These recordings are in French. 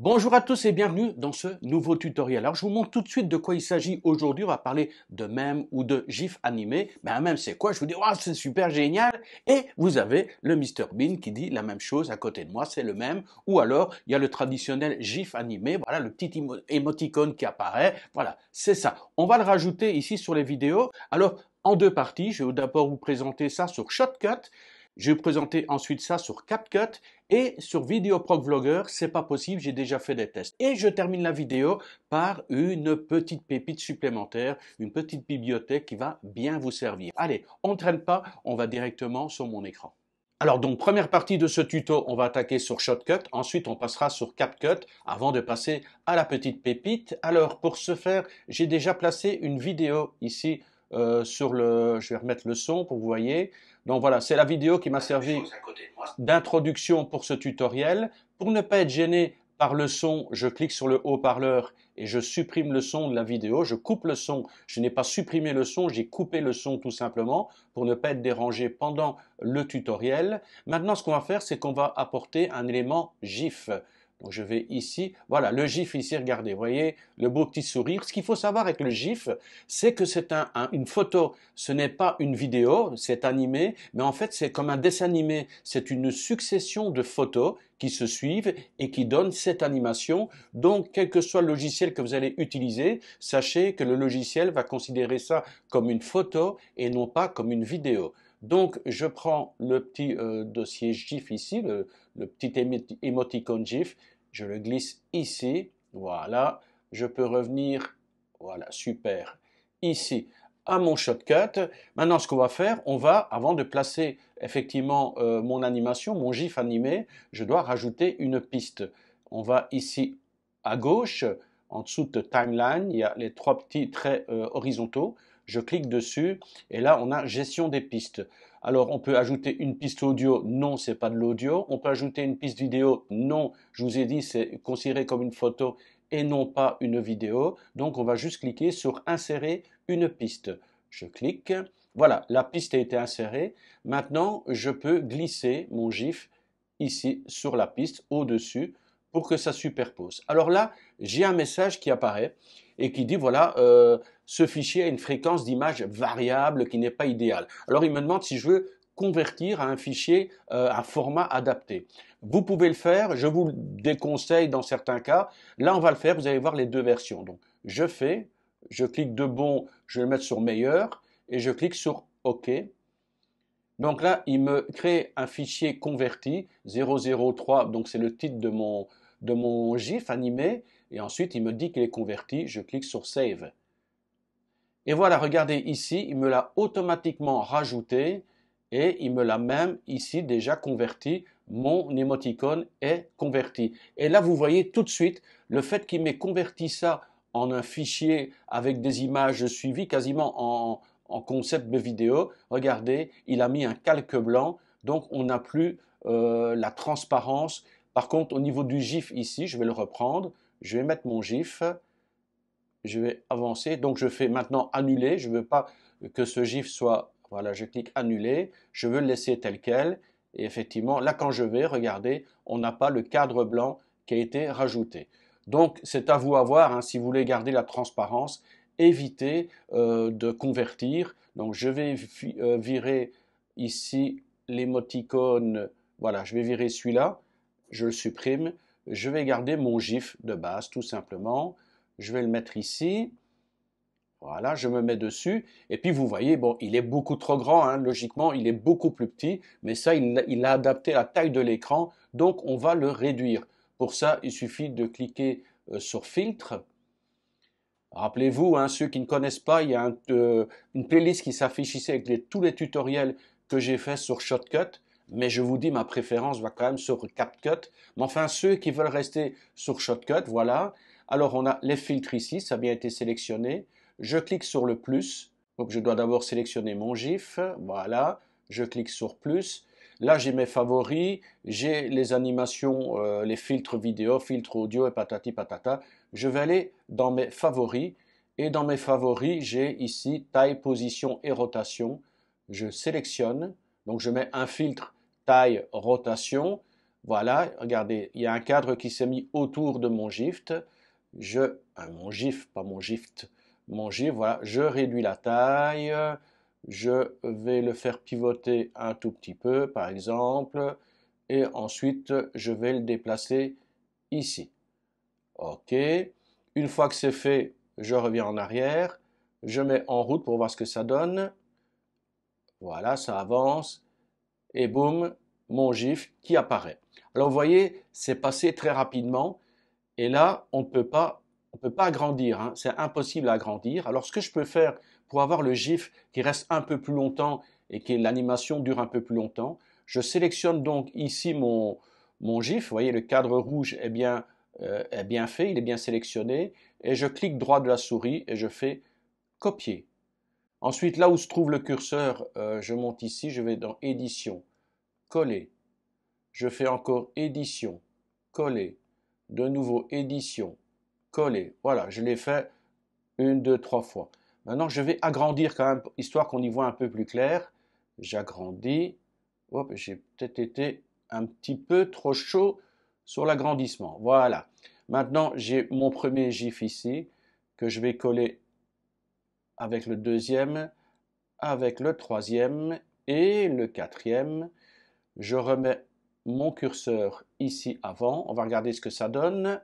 Bonjour à tous et bienvenue dans ce nouveau tutoriel. Alors je vous montre tout de suite de quoi il s'agit aujourd'hui. On va parler de même ou de gif animé. Ben, un mème c'est quoi Je vous dis c'est super génial et vous avez le Mr Bean qui dit la même chose à côté de moi, c'est le même. Ou alors il y a le traditionnel gif animé. Voilà le petit émoticône qui apparaît. Voilà c'est ça. On va le rajouter ici sur les vidéos. Alors en deux parties, je vais d'abord vous présenter ça sur Shotcut. Je vais vous présenter ensuite ça sur CapCut et sur VideoProc Vlogger, n'est pas possible, j'ai déjà fait des tests. Et je termine la vidéo par une petite pépite supplémentaire, une petite bibliothèque qui va bien vous servir. Allez, on ne traîne pas, on va directement sur mon écran. Alors donc première partie de ce tuto, on va attaquer sur Shotcut, ensuite on passera sur CapCut avant de passer à la petite pépite. Alors pour ce faire, j'ai déjà placé une vidéo ici euh, sur le... je vais remettre le son pour que vous voyez. Donc voilà, c'est la vidéo qui m'a ah, servi d'introduction pour ce tutoriel. Pour ne pas être gêné par le son, je clique sur le haut-parleur et je supprime le son de la vidéo, je coupe le son. Je n'ai pas supprimé le son, j'ai coupé le son tout simplement pour ne pas être dérangé pendant le tutoriel. Maintenant, ce qu'on va faire, c'est qu'on va apporter un élément GIF. Donc, je vais ici. Voilà, le GIF ici, regardez. Vous voyez le beau petit sourire. Ce qu'il faut savoir avec le GIF, c'est que c'est une photo. Ce n'est pas une vidéo, c'est animé. Mais en fait, c'est comme un dessin animé. C'est une succession de photos qui se suivent et qui donnent cette animation. Donc, quel que soit le logiciel que vous allez utiliser, sachez que le logiciel va considérer ça comme une photo et non pas comme une vidéo. Donc, je prends le petit euh, dossier GIF ici, le, le petit émoticône GIF, je le glisse ici, voilà, je peux revenir, voilà, super, ici à mon shortcut. Maintenant, ce qu'on va faire, on va, avant de placer effectivement euh, mon animation, mon GIF animé, je dois rajouter une piste. On va ici à gauche, en dessous de Timeline, il y a les trois petits traits euh, horizontaux. Je clique dessus et là, on a gestion des pistes. Alors on peut ajouter une piste audio, non, c'est pas de l'audio. On peut ajouter une piste vidéo, non, je vous ai dit, c'est considéré comme une photo et non pas une vidéo. Donc on va juste cliquer sur insérer une piste. Je clique. Voilà, la piste a été insérée. Maintenant, je peux glisser mon GIF ici sur la piste au-dessus pour que ça superpose. Alors là, j'ai un message qui apparaît et qui dit voilà, euh, ce fichier a une fréquence d'image variable qui n'est pas idéale. Alors il me demande si je veux convertir à un fichier, un euh, format adapté. Vous pouvez le faire, je vous le déconseille dans certains cas. Là, on va le faire, vous allez voir les deux versions. Donc, je fais, je clique de bon, je vais le mettre sur meilleur, et je clique sur OK. Donc là, il me crée un fichier converti 003, donc c'est le titre de mon, de mon GIF animé, et ensuite il me dit qu'il est converti, je clique sur Save. Et voilà, regardez ici, il me l'a automatiquement rajouté et il me l'a même ici déjà converti. Mon émoticône est converti. Et là, vous voyez tout de suite le fait qu'il m'ait converti ça en un fichier avec des images suivies quasiment en, concept de vidéo. Regardez, il a mis un calque blanc, donc on n'a plus euh, la transparence. Par contre, au niveau du GIF ici, je vais le reprendre. Je vais mettre mon GIF je vais avancer. Donc je fais maintenant annuler. Je ne veux pas que ce GIF soit, voilà, je clique annuler. Je veux le laisser tel quel. Et effectivement, là quand je vais, regardez, on n'a pas le cadre blanc qui a été rajouté. Donc c'est à vous à voir, hein, si vous voulez garder la transparence, évitez euh, de convertir. Donc je vais euh, virer ici l'émoticône, voilà, je vais virer celui-là, je le supprime, je vais garder mon GIF de base tout simplement je vais le mettre ici. Voilà, je me mets dessus. Et puis, vous voyez, bon, il est beaucoup trop grand, hein. logiquement, il est beaucoup plus petit, mais ça, il, a adapté la taille de l'écran, donc on va le réduire. Pour ça, il suffit de cliquer euh, sur Filtre. Rappelez-vous, hein, ceux qui ne connaissent pas, il y a euh, une playlist qui s'affiche avec tous les tutoriels que j'ai fait sur Shotcut. Mais je vous dis, ma préférence va quand même sur CapCut. Mais enfin, ceux qui veulent rester sur Shotcut, voilà. Alors on a les filtres ici, ça a bien été sélectionné. Je clique sur le plus, donc je dois d'abord sélectionner mon GIF, voilà, je clique sur plus. Là, j'ai mes favoris, j'ai les animations, euh, les filtres vidéo, filtres audio et patati patata. Je vais aller dans mes favoris et dans mes favoris, j'ai ici taille, position et rotation. Je sélectionne, donc je mets un filtre taille, rotation. Voilà, regardez, il y a un cadre qui s'est mis autour de mon GIF je, hein, mon GIF, pas mon gif, mon GIF, voilà, je réduis la taille, je vais le faire pivoter un tout petit peu, par exemple, et ensuite, je vais le déplacer ici. OK. Une fois que c'est fait, je reviens en arrière, je mets en route pour voir ce que ça donne. Voilà, ça avance, et boum, mon GIF qui apparaît. Alors vous voyez, c'est passé très rapidement, et là, on ne peut pas, on peut pas agrandir. Hein. C'est impossible à agrandir. Alors, ce que je peux faire pour avoir le GIF qui reste un peu plus longtemps et que l'animation dure un peu plus longtemps, je sélectionne donc ici mon, mon GIF. Vous voyez, le cadre rouge est bien, euh, est bien fait, il est bien sélectionné. Et je clique droit de la souris et je fais copier. Ensuite, là où se trouve le curseur, euh, je monte ici, je vais dans édition, coller. Je fais encore édition, coller de nouveau, édition, coller. Voilà, je l'ai fait une, deux, trois fois. Maintenant, je vais agrandir quand même, histoire qu'on y voit un peu plus clair. J'agrandis. j'ai peut-être été un petit peu trop chaud sur l'agrandissement. Voilà. Maintenant, j'ai mon premier GIF ici, que je vais coller avec le deuxième, avec le troisième et le quatrième. Je remets mon curseur ici avant. On va regarder ce que ça donne.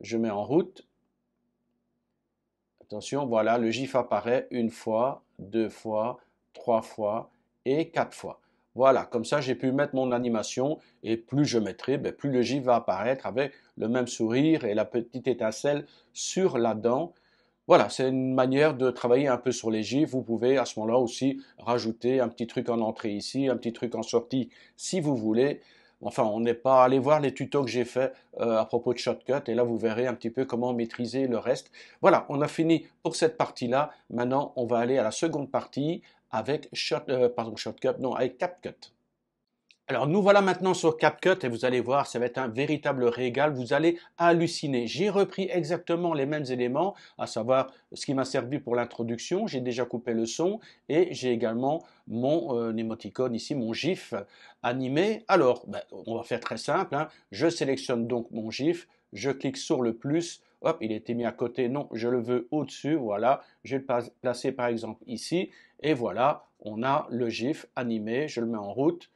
Je mets en route. Attention, voilà, le GIF apparaît une fois, deux fois, trois fois et quatre fois. Voilà, comme ça j'ai pu mettre mon animation et plus je mettrai, ben, plus le GIF va apparaître avec le même sourire et la petite étincelle sur la dent. Voilà, c'est une manière de travailler un peu sur les GIFs. Vous pouvez à ce moment-là aussi rajouter un petit truc en entrée ici, un petit truc en sortie si vous voulez. Enfin, on n'est pas allé voir les tutos que j'ai fait euh, à propos de Shotcut et là vous verrez un petit peu comment maîtriser le reste. Voilà, on a fini pour cette partie-là. Maintenant, on va aller à la seconde partie avec euh, pardon, Shotcut, non, avec CapCut. Alors nous voilà maintenant sur CapCut et vous allez voir, ça va être un véritable régal, vous allez halluciner. J'ai repris exactement les mêmes éléments, à savoir ce qui m'a servi pour l'introduction, j'ai déjà coupé le son et j'ai également mon euh, émoticône ici, mon GIF animé. Alors, ben, on va faire très simple, hein. je sélectionne donc mon GIF, je clique sur le plus, hop, il été mis à côté, non, je le veux au-dessus, voilà, je vais le placer par exemple ici, et voilà, on a le GIF animé, je le mets en route,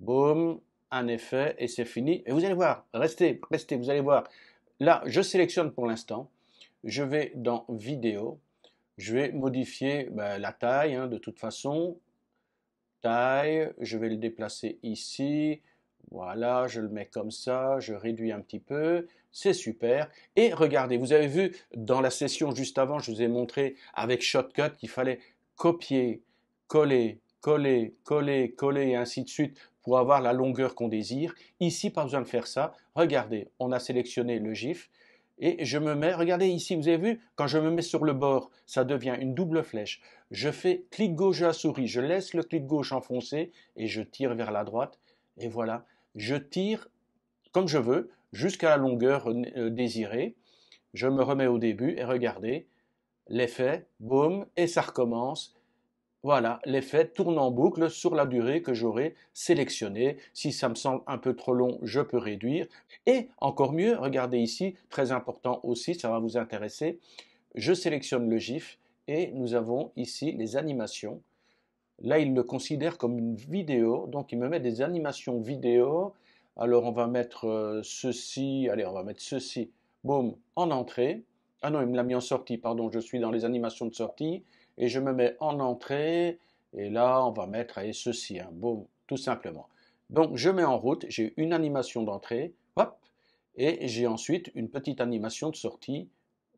Boom, un effet, et c'est fini. Et vous allez voir, restez, restez, vous allez voir. Là, je sélectionne pour l'instant. Je vais dans Vidéo. Je vais modifier bah, la taille, hein, de toute façon. Taille, je vais le déplacer ici. Voilà, je le mets comme ça, je réduis un petit peu, c'est super. Et regardez, vous avez vu dans la session juste avant, je vous ai montré avec Shotcut qu'il fallait copier, coller, coller, coller, coller et ainsi de suite avoir la longueur qu'on désire. Ici, pas besoin de faire ça. Regardez, on a sélectionné le GIF et je me mets, regardez ici, vous avez vu, quand je me mets sur le bord, ça devient une double flèche. Je fais clic gauche à souris, je laisse le clic gauche enfoncé et je tire vers la droite. Et voilà, je tire comme je veux jusqu'à la longueur euh, euh, désirée. Je me remets au début et regardez, l'effet, boum, et ça recommence. Voilà, l'effet tourne en boucle sur la durée que j'aurai sélectionnée. Si ça me semble un peu trop long, je peux réduire. Et encore mieux, regardez ici, très important aussi, ça va vous intéresser, je sélectionne le GIF et nous avons ici les animations. Là, il le considère comme une vidéo, donc il me met des animations vidéo. Alors, on va mettre euh, ceci, allez, on va mettre ceci, boum, en entrée. Ah non, il me l'a mis en sortie, pardon, je suis dans les animations de sortie et je me mets en entrée et là on va mettre ceci, hein, boom, tout simplement. Donc je mets en route, j'ai une animation d'entrée, et j'ai ensuite une petite animation de sortie,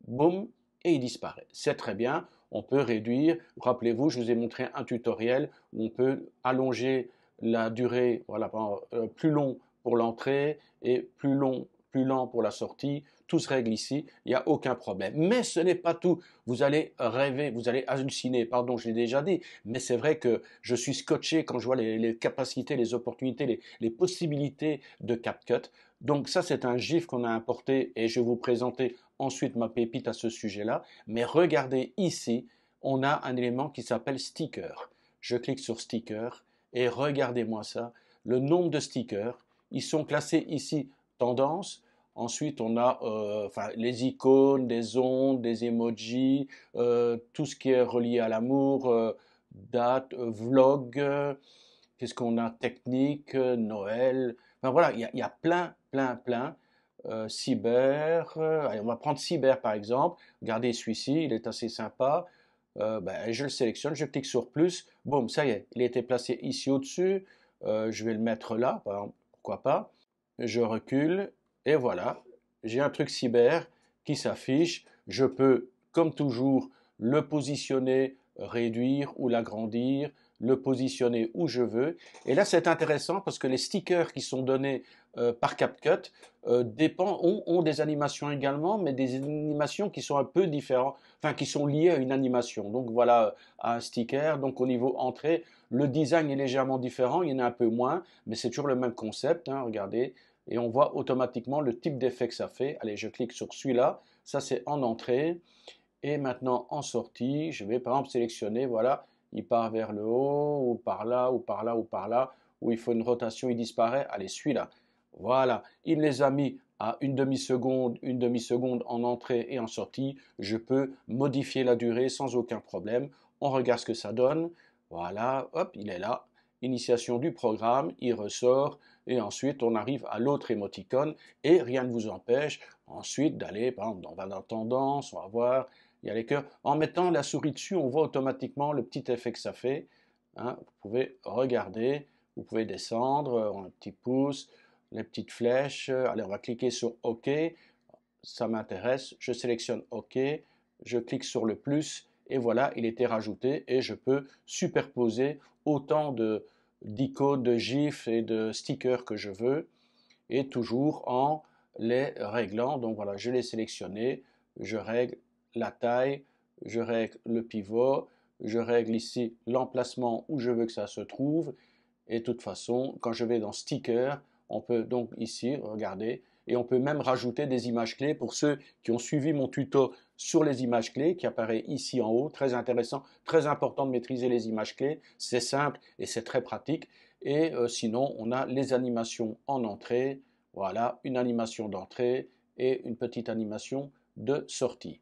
boum, et il disparaît. C'est très bien, on peut réduire, rappelez-vous, je vous ai montré un tutoriel où on peut allonger la durée, voilà, euh, plus long pour l'entrée et plus long, plus lent pour la sortie, tout se règle ici, il n'y a aucun problème. Mais ce n'est pas tout. Vous allez rêver, vous allez halluciner, pardon, je l'ai déjà dit, mais c'est vrai que je suis scotché quand je vois les, capacités, les opportunités, les, les possibilités de CapCut. Donc ça, c'est un GIF qu'on a importé et je vais vous présenter ensuite ma pépite à ce sujet-là. Mais regardez ici, on a un élément qui s'appelle sticker. Je clique sur sticker et regardez-moi ça. Le nombre de stickers, ils sont classés ici tendance, Ensuite, on a euh, les icônes, des ondes, des emojis, euh, tout ce qui est relié à l'amour, euh, date, vlog, qu'est-ce qu'on a, technique, Noël. Enfin voilà, il y, a plein, plein, plein. cyber, allez, on va prendre cyber par exemple. Regardez celui-ci, il est assez sympa. Ben, je le sélectionne, je clique sur plus. Boum, ça y est, il a été placé ici au-dessus. je vais le mettre là, par exemple, pourquoi pas. Je recule et voilà, j'ai un truc cyber qui s'affiche. Je peux, comme toujours, le positionner, réduire ou l'agrandir, le positionner où je veux. Et là, c'est intéressant parce que les stickers qui sont donnés euh, par CapCut euh, ont, des animations également, mais des animations qui sont un peu différentes, enfin qui sont liées à une animation. Donc voilà, euh, un sticker. Donc au niveau entrée, le design est légèrement différent, il y en a un peu moins, mais c'est toujours le même concept. Hein, regardez, et on voit automatiquement le type d'effet que ça fait. Allez, je clique sur celui-là, ça c'est en entrée, et maintenant en sortie, je vais par exemple sélectionner, voilà, il part vers le haut, ou par là, ou par là, ou par là, où il faut une rotation, il disparaît, allez, celui-là. Voilà, il les a mis à une demi-seconde, une demi-seconde en entrée et en sortie. Je peux modifier la durée sans aucun problème. On regarde ce que ça donne. Voilà, hop, il est là. Initiation du programme, il ressort et ensuite on arrive à l'autre émoticône et rien ne vous empêche ensuite d'aller, par exemple, dans Tendance, on va voir, il y a les cœurs. En mettant la souris dessus, on voit automatiquement le petit effet que ça fait. Hein. vous pouvez regarder, vous pouvez descendre, euh, un petit pouce, les petites flèches. Euh, allez, on va cliquer sur OK. Ça m'intéresse. Je sélectionne OK. Je clique sur le plus. Et voilà, il était rajouté. Et je peux superposer autant de, d'icônes, de gifs et de stickers que je veux, et toujours en les réglant. Donc voilà, je les sélectionne je règle la taille, je règle le pivot, je règle ici l'emplacement où je veux que ça se trouve, et de toute façon, quand je vais dans stickers on peut donc ici, regarder, et on peut même rajouter des images clés pour ceux qui ont suivi mon tuto sur les images clés qui apparaît ici en haut. Très intéressant, très important de maîtriser les images clés. C'est simple et c'est très pratique. Et euh, sinon, on a les animations en entrée. Voilà, une animation d'entrée et une petite animation de sortie.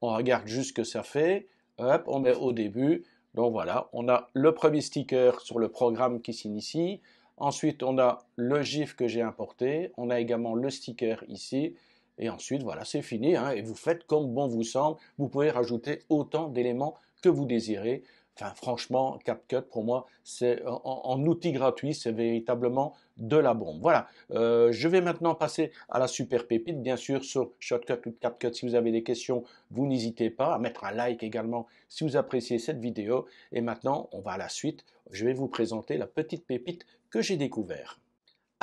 On regarde juste ce que ça fait. Hop, on met au début. Donc voilà, on a le premier sticker sur le programme qui s'initie. Ensuite, on a le GIF que j'ai importé. On a également le sticker ici et ensuite voilà, c'est fini, hein, et vous faites comme bon vous semble, vous pouvez rajouter autant d'éléments que vous désirez. Enfin, franchement, CapCut, pour moi, c'est en, outil gratuit, c'est véritablement de la bombe. Voilà, euh, je vais maintenant passer à la super pépite, bien sûr, sur Shotcut ou CapCut. Si vous avez des questions, vous n'hésitez pas à mettre un like également si vous appréciez cette vidéo. Et maintenant, on va à la suite. Je vais vous présenter la petite pépite que j'ai découverte.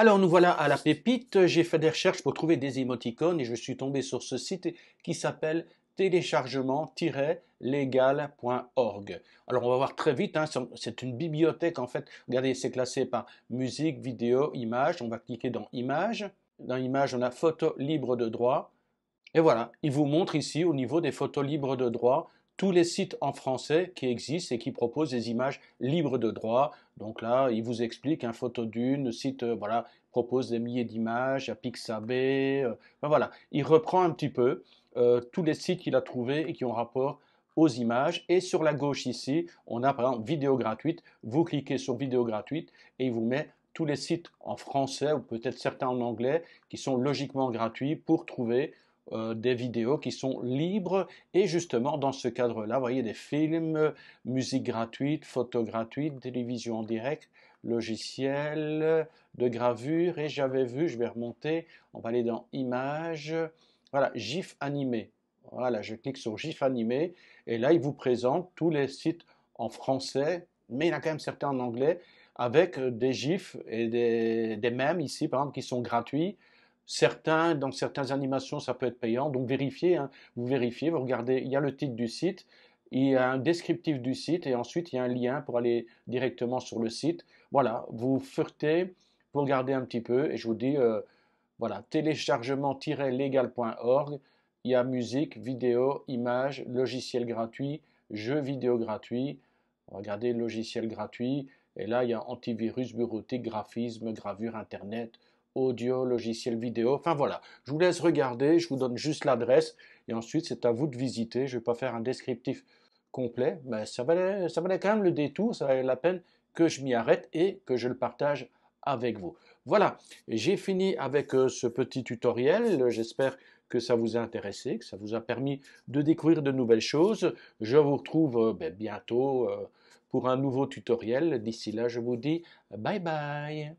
Alors nous voilà à la pépite, j'ai fait des recherches pour trouver des émoticônes et je suis tombé sur ce site qui s'appelle téléchargement-légal.org. Alors on va voir très vite, hein, c'est une bibliothèque en fait, regardez c'est classé par musique, vidéo, images, on va cliquer dans images, dans image on a photo libre de droit, et voilà, il vous montre ici au niveau des photos libres de droit tous les sites en français qui existent et qui proposent des images libres de droit. Donc là, il vous explique, un hein, photo d'une, site, euh, voilà, propose des milliers d'images, à Pixabay, euh, voilà. Il reprend un petit peu euh, tous les sites qu'il a trouvés et qui ont rapport aux images. Et sur la gauche ici, on a par exemple vidéo gratuite. Vous cliquez sur vidéo gratuite et il vous met tous les sites en français ou peut-être certains en anglais qui sont logiquement gratuits pour trouver euh, des vidéos qui sont libres et justement dans ce cadre-là, vous voyez des films, musique gratuite, photos gratuites, télévision en direct, logiciel de gravure et j'avais vu, je vais remonter, on va aller dans images, voilà, GIF animé. Voilà, je clique sur GIF animé et là il vous présente tous les sites en français, mais il y en a quand même certains en anglais avec des GIFs et des, des ici par exemple qui sont gratuits. Certains, dans certaines animations, ça peut être payant. Donc vérifiez, hein. vous vérifiez, vous regardez, il y a le titre du site, il y a un descriptif du site et ensuite il y a un lien pour aller directement sur le site. Voilà, vous furtez, vous regardez un petit peu et je vous dis, euh, voilà, téléchargement legalorg il y a musique, vidéo, images, logiciel gratuit, jeux vidéo gratuit. Regardez logiciel gratuit et là il y a antivirus, bureautique, graphisme, gravure, internet audio, logiciel vidéo. Enfin voilà, je vous laisse regarder, je vous donne juste l'adresse et ensuite c'est à vous de visiter. Je ne vais pas faire un descriptif complet, mais ça valait, ça quand même le détour, ça valait la peine que je m'y arrête et que je le partage avec vous. Voilà, j'ai fini avec euh, ce petit tutoriel. J'espère que ça vous a intéressé, que ça vous a permis de découvrir de nouvelles choses. Je vous retrouve euh, ben, bientôt euh, pour un nouveau tutoriel. D'ici là, je vous dis bye bye.